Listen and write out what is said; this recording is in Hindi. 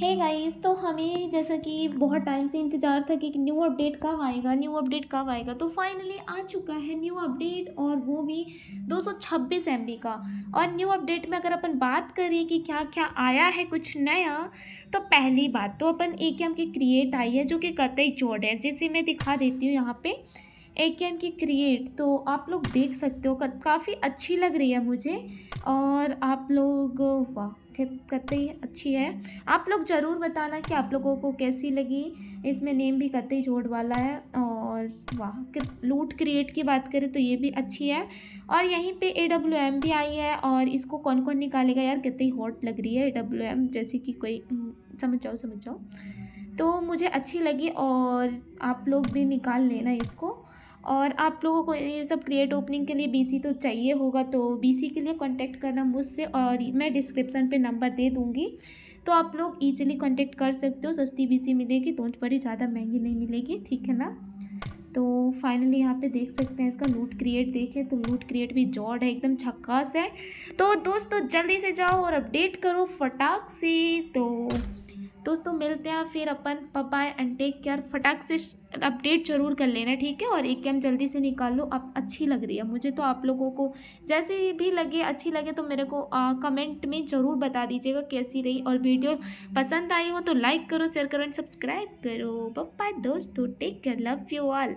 है hey गाइस तो हमें जैसा कि बहुत टाइम से इंतज़ार था कि न्यू अपडेट कब आएगा न्यू अपडेट कब आएगा तो फाइनली आ चुका है न्यू अपडेट और वो भी 226 सौ का और न्यू अपडेट में अगर अपन बात करें कि क्या क्या आया है कुछ नया तो पहली बात तो अपन ए के क्रिएट आई है जो कि कतई चोट है जैसे मैं दिखा देती हूँ यहाँ पर ए एम की क्रिएट तो आप लोग देख सकते हो काफ़ी अच्छी लग रही है मुझे और आप लोग वाह कतई अच्छी है आप लोग ज़रूर बताना कि आप लोगों को कैसी लगी इसमें नेम भी कतई जोड़ वाला है और वाह लूट क्रिएट की बात करें तो ये भी अच्छी है और यहीं पे ए डब्ल्यू एम भी आई है और इसको कौन कौन निकालेगा यार कितनी हॉट लग रही है ए डब्ल्यू एम जैसे कि कोई समझ जाओ समझ जाओ तो मुझे अच्छी लगी और आप लोग भी निकाल लेना इसको और आप लोगों को ये सब क्रिएट ओपनिंग के लिए बीसी तो चाहिए होगा तो बीसी के लिए कांटेक्ट करना मुझसे और मैं डिस्क्रिप्शन पे नंबर दे दूँगी तो आप लोग ईजिली कांटेक्ट कर सकते हो सस्ती बीसी मिलेगी तो बड़ी ज़्यादा महंगी नहीं मिलेगी ठीक है ना तो फाइनली यहाँ पे देख सकते हैं इसका लूट क्रिएट देखें तो लूट क्रिएट भी जॉड है एकदम छक्कास है तो दोस्तों जल्दी से जाओ और अपडेट करो फटाक से तो दोस्तों मिलते हैं फिर अपन पपाए एंड टेक केयर फटाक से अपडेट जरूर कर लेना ठीक है और एक कैम जल्दी से निकाल लो आप अच्छी लग रही है मुझे तो आप लोगों को जैसे भी लगे अच्छी लगे तो मेरे को आ, कमेंट में ज़रूर बता दीजिएगा कैसी रही और वीडियो पसंद आई हो तो लाइक करो शेयर करो एंड सब्सक्राइब करो पप्पा दोस्तों take care love you all